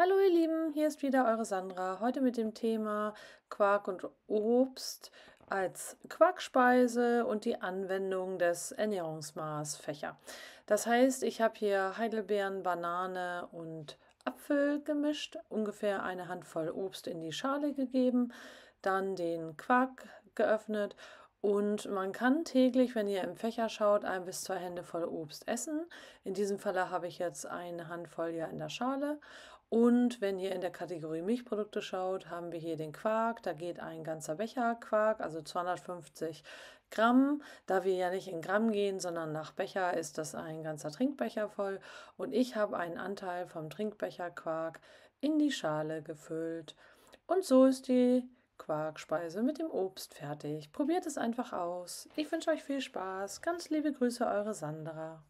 Hallo ihr Lieben, hier ist wieder eure Sandra. Heute mit dem Thema Quark und Obst als Quarkspeise und die Anwendung des Ernährungsmaßfächer. Das heißt, ich habe hier Heidelbeeren, Banane und Apfel gemischt, ungefähr eine Handvoll Obst in die Schale gegeben, dann den Quark geöffnet und man kann täglich, wenn ihr im Fächer schaut, ein bis zwei Hände voll Obst essen. In diesem Falle habe ich jetzt eine Handvoll ja in der Schale. Und wenn ihr in der Kategorie Milchprodukte schaut, haben wir hier den Quark. Da geht ein ganzer Becher Quark, also 250 Gramm. Da wir ja nicht in Gramm gehen, sondern nach Becher, ist das ein ganzer Trinkbecher voll. Und ich habe einen Anteil vom Trinkbecher Quark in die Schale gefüllt. Und so ist die Quarkspeise mit dem Obst fertig. Probiert es einfach aus. Ich wünsche euch viel Spaß. Ganz liebe Grüße, eure Sandra.